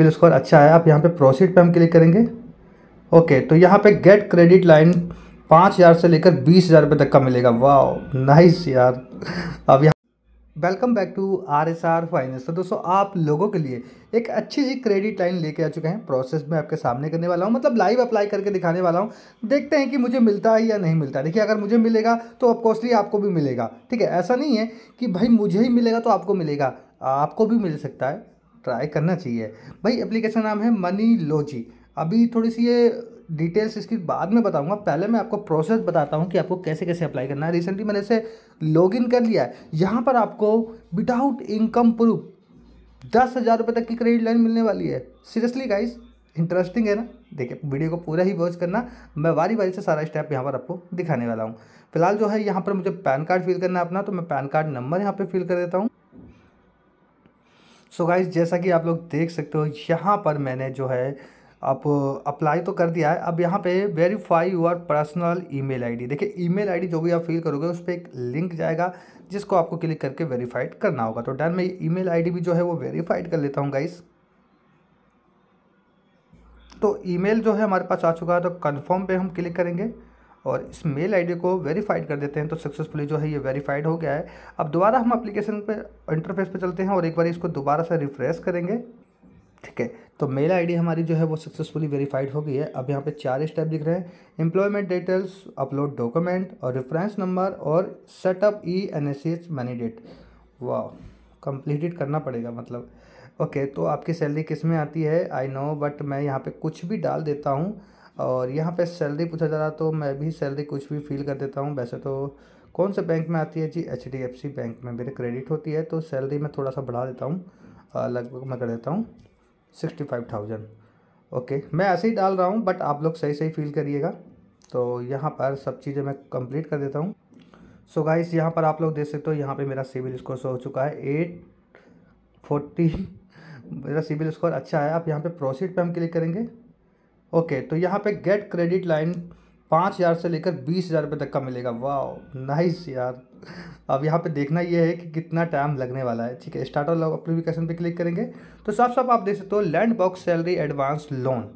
bill score अच्छा है आप यहाँ पे प्रोसीड पे हम क्लिक करेंगे ओके तो यहाँ पे गेट क्रेडिट लाइन पाँच हज़ार से लेकर बीस हज़ार रुपये तक का मिलेगा वाह नाइस यार अब यहाँ welcome back to R S R finance तो दोस्तों आप लोगों के लिए एक अच्छी सी क्रेडिट लाइन लेके आ चुके हैं प्रोसेस में आपके सामने करने वाला हूँ मतलब लाइव अप्लाई करके दिखाने वाला हूँ देखते हैं कि मुझे मिलता है या नहीं मिलता देखिए अगर मुझे मिलेगा तो ऑफकोर्सली आपको भी मिलेगा ठीक है ऐसा नहीं है कि भाई मुझे ही मिलेगा तो आपको मिलेगा आपको भी मिल सकता है ट्राई करना चाहिए भाई एप्लीकेशन नाम है मनी लोजी अभी थोड़ी सी ये डिटेल्स इसकी बाद में बताऊंगा पहले मैं आपको प्रोसेस बताता हूँ कि आपको कैसे कैसे अप्लाई करना है रिसेंटली मैंने इसे लॉगिन कर लिया है यहाँ पर आपको विदाउट इनकम प्रूफ दस हज़ार रुपये तक की क्रेडिट लाइन मिलने वाली है सीरियसली गाइज इंटरेस्टिंग है ना देखिए वीडियो को पूरा ही वॉच करना मैं वारी बारी से सारा स्टेप यहाँ पर आपको दिखाने वाला हूँ फिलहाल जो है यहाँ पर मुझे पैन कार्ड फिल करना है अपना तो मैं पैन कार्ड नंबर यहाँ पर फिल कर देता हूँ सो so गाइज जैसा कि आप लोग देख सकते हो यहाँ पर मैंने जो है आप अप्लाई तो कर दिया है अब यहाँ पे verify your personal email ID देखिए ईमेल आईडी जो भी आप फिल करोगे उस पर एक लिंक जाएगा जिसको आपको क्लिक करके वेरीफाइड करना होगा तो डन मैं ईमेल आईडी भी जो है वो वेरीफाइड कर लेता हूँ गाइस तो ईमेल जो है हमारे पास आ चुका है तो कन्फर्म पे हम क्लिक करेंगे और इस मेल आईडी को वेरीफाइड कर देते हैं तो सक्सेसफुली जो है ये वेरीफाइड हो गया है अब दोबारा हम अप्लीकेशन पर इंटरफेस पर चलते हैं और एक बार इसको दोबारा से रिफ्रेश करेंगे ठीक है तो मेल आईडी हमारी जो है वो सक्सेसफुली वेरीफाइड हो गई है अब यहाँ पे चार स्टेप दिख रहे हैं एम्प्लॉयमेंट डिटेल्स अपलोड डॉक्यूमेंट और रेफरेंस नंबर और setup E N S H mandate वाह कंप्लीटेड करना पड़ेगा मतलब ओके तो आपकी सैलरी किस में आती है आई नो बट मैं यहाँ पे कुछ भी डाल देता हूँ और यहाँ पे सैलरी पूछा जा रहा तो मैं भी सैलरी कुछ भी फील कर देता हूँ वैसे तो कौन से बैंक में आती है जी H D F C bank में मेरे क्रेडिट होती है तो सैलरी मैं थोड़ा सा बढ़ा देता हूँ लगभग मैं कर देता हूँ सिक्सटी फाइव थाउजेंड ओके मैं ऐसे ही डाल रहा हूँ बट आप लोग सही सही फील करिएगा तो यहाँ पर सब चीज़ें मैं कंप्लीट कर देता हूँ सो गाइस यहाँ पर आप लोग देख सकते हो यहाँ पे मेरा सिविल स्कोर हो चुका है एट फोर्टी मेरा सिविल स्कोर अच्छा है आप यहाँ पे प्रोसीड पे हम क्लिक करेंगे ओके तो यहाँ पे गेट क्रेडिट लाइन पाँच हज़ार से लेकर बीस हज़ार रुपये तक का मिलेगा वाह नाइस यार अब यहाँ पे देखना ये है कि कितना टाइम लगने वाला है ठीक है स्टार्ट और अप्लीकेशन पे क्लिक करेंगे तो साफ साफ आप देख सकते हो land box salary advance loan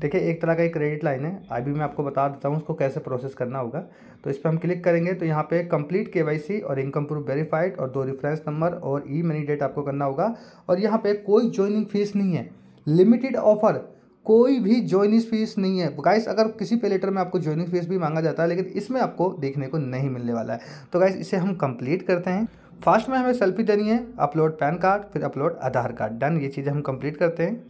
देखिए एक तरह का एक क्रेडिट लाइन है अभी मैं आपको बता देता हूँ उसको कैसे प्रोसेस करना होगा तो इस पर हम क्लिक करेंगे तो यहाँ पे कंप्लीट केवाईसी और इनकम प्रूफ वेरीफाइड और दो रेफरेंस नंबर और ई मनी डेट आपको करना होगा और यहाँ पे कोई ज्वाइनिंग फीस नहीं है लिमिटेड ऑफर कोई भी ज्वाइनिंग फीस नहीं है गाइस अगर किसी पे लेटर में आपको ज्वाइनिंग फीस भी मांगा जाता है लेकिन इसमें आपको देखने को नहीं मिलने वाला है तो गाइस इसे हम कंप्लीट करते हैं फास्ट में हमें सेल्फी देनी है अपलोड पैन कार्ड फिर अपलोड आधार कार्ड डन ये चीज़ें हम कंप्लीट करते हैं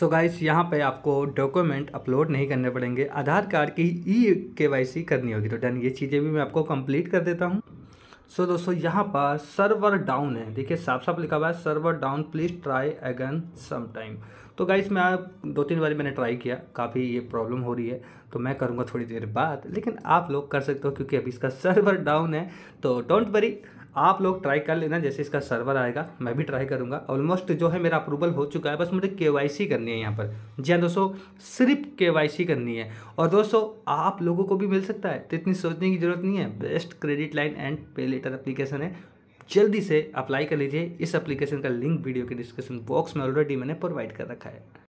सो गाइस यहाँ पे आपको डॉक्यूमेंट अपलोड नहीं करने पड़ेंगे आधार कार्ड की ई के वाई सी करनी होगी तो डन ये चीज़ें भी मैं आपको कंप्लीट कर देता हूँ सो दोस्तों यहाँ पर सर्वर डाउन है देखिए साफ साफ लिखा हुआ है server down please try again some time तो गाइस मैं दो तीन बार मैंने ट्राई किया काफ़ी ये प्रॉब्लम हो रही है तो मैं करूँगा थोड़ी देर बाद लेकिन आप लोग कर सकते हो क्योंकि अभी इसका सर्वर डाउन है तो डोंट वरी आप लोग ट्राई कर लेना जैसे इसका सर्वर आएगा मैं भी ट्राई करूँगा ऑलमोस्ट जो है मेरा अप्रूवल हो चुका है बस मुझे के करनी है यहाँ पर जी हाँ दोस्तों सिर्फ के करनी है और दोस्तों आप लोगों को भी मिल सकता है तो इतनी सोचने की ज़रूरत नहीं है best credit line and pay later application है जल्दी से अप्लाई कर लीजिए इस अप्लीकेशन का लिंक वीडियो के डिस्क्रिप्शन बॉक्स में ऑलरेडी मैंने प्रोवाइड कर रखा है